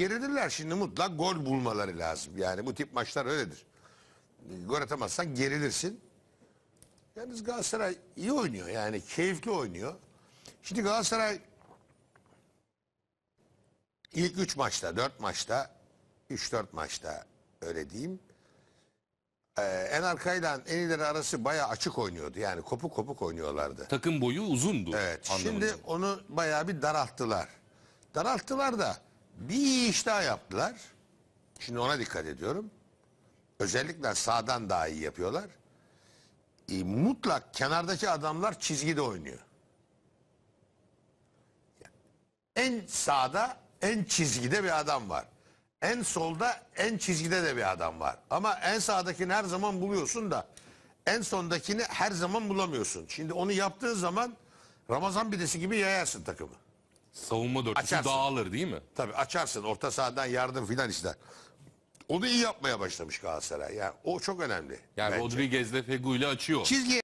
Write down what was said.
Gerilirler şimdi mutlak gol bulmaları lazım. Yani bu tip maçlar öyledir. Gol atamazsan gerilirsin. Yalnız Galatasaray iyi oynuyor yani keyifli oynuyor. Şimdi Galatasaray ilk 3 maçta, 4 maçta, 3-4 maçta öyle diyeyim. Ee, en arkayla en ileri arası baya açık oynuyordu. Yani kopuk kopuk oynuyorlardı. Takım boyu uzundu. Evet. Anlamında. Şimdi onu baya bir daralttılar. Daralttılar da bir iyi iş daha yaptılar. Şimdi ona dikkat ediyorum. Özellikle sağdan daha iyi yapıyorlar. E, mutlak kenardaki adamlar çizgide oynuyor. En sağda en çizgide bir adam var. En solda en çizgide de bir adam var. Ama en sağdakini her zaman buluyorsun da en sondakini her zaman bulamıyorsun. Şimdi onu yaptığın zaman Ramazan bidesi gibi yayarsın takımı. Savunma dörtlüsü Açarsın. dağılır değil mi? Tabii açarsın orta sahadan yardım filan ister. Onu iyi yapmaya başlamış Galatasaray. Yani o çok önemli. Yani bence. Rodriguez'le Fegu ile açıyor. çizgi